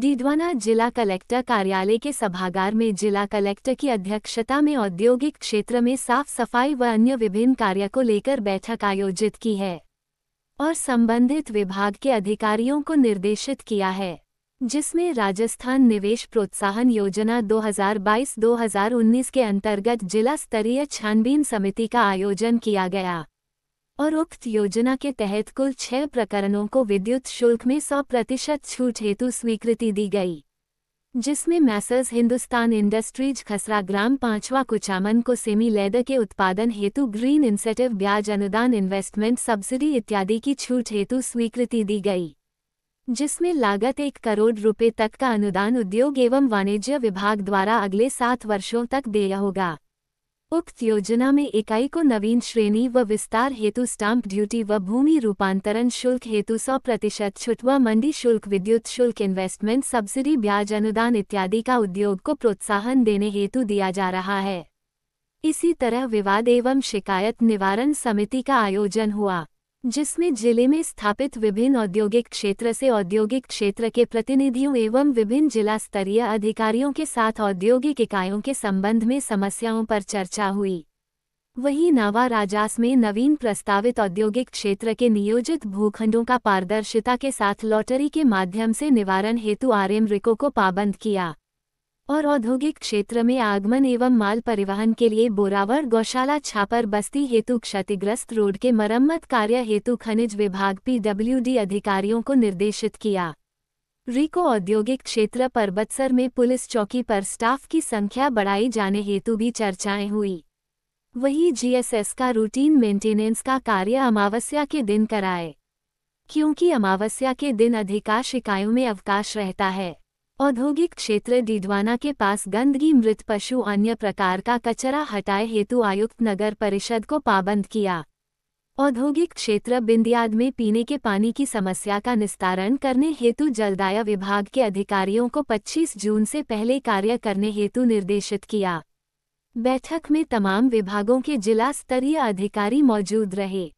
डीडवाना जिला कलेक्टर कार्यालय के सभागार में जिला कलेक्टर की अध्यक्षता में औद्योगिक क्षेत्र में साफ सफाई व अन्य विभिन्न कार्य को लेकर बैठक आयोजित की है और संबंधित विभाग के अधिकारियों को निर्देशित किया है जिसमें राजस्थान निवेश प्रोत्साहन योजना 2022-2019 के अंतर्गत जिला स्तरीय छानबीन समिति का आयोजन किया गया और उक्त योजना के तहत कुल छह प्रकरणों को विद्युत शुल्क में सौ प्रतिशत छूट हेतु स्वीकृति दी गई जिसमें मैसर्स हिंदुस्तान इंडस्ट्रीज खसरा ग्राम पांचवा कुचामन को सेमी लेदर के उत्पादन हेतु ग्रीन इंसेटिव ब्याज अनुदान इन्वेस्टमेंट सब्सिडी इत्यादि की छूट हेतु स्वीकृति दी गई जिसमें लागत एक करोड़ रुपए तक का अनुदान उद्योग एवं वाणिज्य विभाग द्वारा अगले सात वर्षों तक देय होगा उक्त योजना में इकाई को नवीन श्रेणी व विस्तार हेतु स्टाम्प ड्यूटी व भूमि रूपांतरण शुल्क हेतु 100 प्रतिशत छुट व मंडी शुल्क विद्युत शुल्क इन्वेस्टमेंट सब्सिडी ब्याज अनुदान इत्यादि का उद्योग को प्रोत्साहन देने हेतु दिया जा रहा है इसी तरह विवाद एवं शिकायत निवारण समिति का आयोजन हुआ जिसमें जिले में स्थापित विभिन्न औद्योगिक क्षेत्र से औद्योगिक क्षेत्र के प्रतिनिधियों एवं विभिन्न जिला स्तरीय अधिकारियों के साथ औद्योगिक इकाइयों के संबंध में समस्याओं पर चर्चा हुई वहीं नावा राजास में नवीन प्रस्तावित औद्योगिक क्षेत्र के नियोजित भूखंडों का पारदर्शिता के साथ लॉटरी के माध्यम से निवारण हेतु आरएम रिको को पाबंद किया और औद्योगिक क्षेत्र में आगमन एवं माल परिवहन के लिए बोरावर गौशाला छापर बस्ती हेतु क्षतिग्रस्त रोड के मरम्मत कार्य हेतु खनिज विभाग पीडब्ल्यूडी अधिकारियों को निर्देशित किया रिको औद्योगिक क्षेत्र परबतसर में पुलिस चौकी पर स्टाफ की संख्या बढ़ाई जाने हेतु भी चर्चाएं हुई वही जीएसएस का रूटीन मेंटेनेंस का कार्य अमावस्या के दिन कराए क्योंकि अमावस्या के दिन अधिकांश इकाइयों में अवकाश रहता है औद्योगिक क्षेत्र डीडवाना के पास गंदगी मृत पशु अन्य प्रकार का कचरा हटाए हेतु आयुक्त नगर परिषद को पाबंद किया औद्योगिक क्षेत्र बिंदियाद में पीने के पानी की समस्या का निस्तारण करने हेतु जलदाय विभाग के अधिकारियों को 25 जून से पहले कार्य करने हेतु निर्देशित किया बैठक में तमाम विभागों के जिला स्तरीय अधिकारी मौजूद रहे